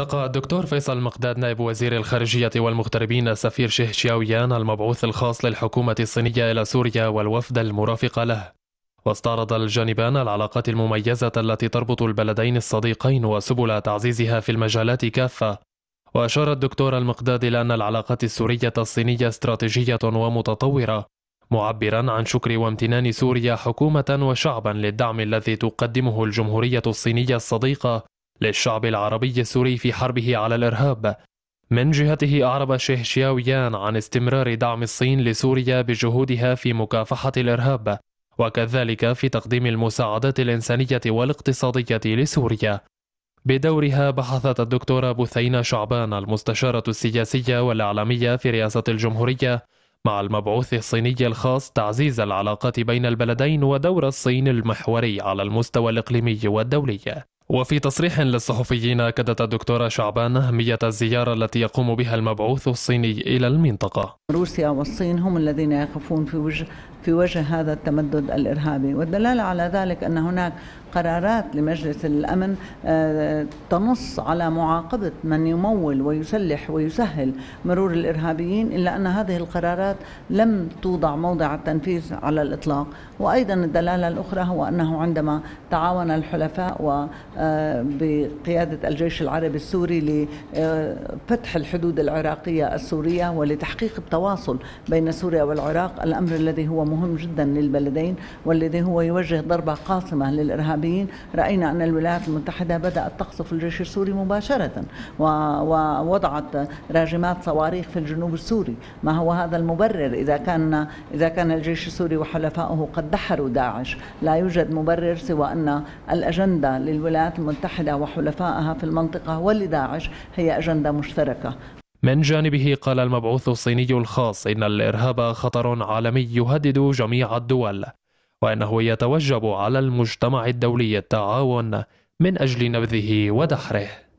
التقى الدكتور فيصل مقداد نائب وزير الخارجية والمغتربين السفير شيه شياويان المبعوث الخاص للحكومة الصينية إلى سوريا والوفد المرافق له واستعرض الجانبان العلاقات المميزة التي تربط البلدين الصديقين وسبل تعزيزها في المجالات كافة وأشار الدكتور المقداد إلى أن العلاقات السورية الصينية استراتيجية ومتطورة معبرا عن شكر وامتنان سوريا حكومة وشعبا للدعم الذي تقدمه الجمهورية الصينية الصديقة للشعب العربي السوري في حربه على الإرهاب من جهته أعرب شيه شياويان عن استمرار دعم الصين لسوريا بجهودها في مكافحة الإرهاب وكذلك في تقديم المساعدات الإنسانية والاقتصادية لسوريا بدورها بحثت الدكتورة بثينة شعبان المستشارة السياسية والإعلامية في رئاسة الجمهورية مع المبعوث الصيني الخاص تعزيز العلاقات بين البلدين ودور الصين المحوري على المستوى الإقليمي والدولي وفي تصريح للصحفيين أكدت الدكتورة شعبان أهمية الزيارة التي يقوم بها المبعوث الصيني إلى المنطقة روسيا والصين هم الذين يقفون في وجه في وجه هذا التمدد الارهابي، والدلاله على ذلك ان هناك قرارات لمجلس الامن آه، تنص على معاقبه من يمول ويسلح ويسهل مرور الارهابيين الا ان هذه القرارات لم توضع موضع التنفيذ على الاطلاق، وايضا الدلاله الاخرى هو انه عندما تعاون الحلفاء و آه، بقياده الجيش العربي السوري لفتح الحدود العراقيه السوريه ولتحقيق التوقف التواصل بين سوريا والعراق الأمر الذي هو مهم جدا للبلدين والذي هو يوجه ضربة قاصمة للإرهابيين رأينا أن الولايات المتحدة بدأت تقصف الجيش السوري مباشرة ووضعت راجمات صواريخ في الجنوب السوري ما هو هذا المبرر إذا كان إذا كان الجيش السوري وحلفائه قد دحروا داعش لا يوجد مبرر سوى أن الأجندة للولايات المتحدة وحلفائها في المنطقة ولداعش هي أجندة مشتركة من جانبه قال المبعوث الصيني الخاص إن الإرهاب خطر عالمي يهدد جميع الدول وأنه يتوجب على المجتمع الدولي التعاون من أجل نبذه ودحره